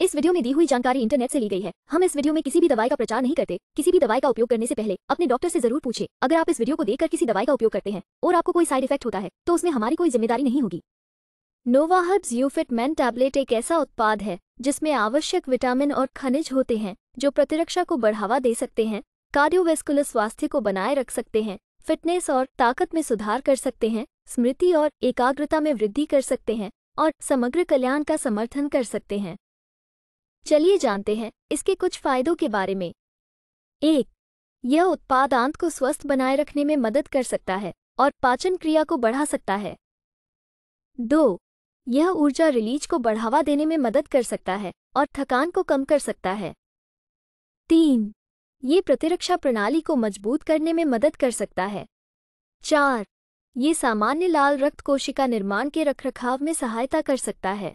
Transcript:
इस वीडियो में दी हुई जानकारी इंटरनेट से ली गई है हम इस वीडियो में किसी भी दवाई का प्रचार नहीं करते किसी भी दवाई का उपयोग करने से पहले अपने डॉक्टर से जरूर पूछे अगर आप इस वीडियो को देखकर किसी दवाई का उपयोग करते हैं और आपको कोई साइड इफेक्ट होता है तो उसमें हमारी कोई जिम्मेदारी नहीं होगी Nova Herbs UFit man tablet एक ऐसा उत्पाद है जिसमें आवश्यक विटामिन और खनिज होते हैं जो प्रतिरक्षा को बढ़ावा दे सकते हैं कार्डियोवेस्कुलर स्वास्थ्य को बनाए रख सकते हैं फिटनेस और ताकत में सुधार कर सकते हैं स्मृति और एकाग्रता में वृद्धि कर सकते हैं और समग्र कल्याण का समर्थन कर सकते हैं चलिए जानते हैं इसके कुछ फायदों के बारे में एक यह उत्पाद आंत को स्वस्थ बनाए रखने में मदद कर सकता है और पाचन क्रिया को बढ़ा सकता है दो यह ऊर्जा रिलीज को बढ़ावा देने में मदद कर सकता है और थकान को कम कर सकता है तीन ये प्रतिरक्षा प्रणाली को मजबूत करने में मदद कर सकता है चार ये सामान्य लाल रक्त कोशिका निर्माण के रखरखाव में सहायता कर सकता है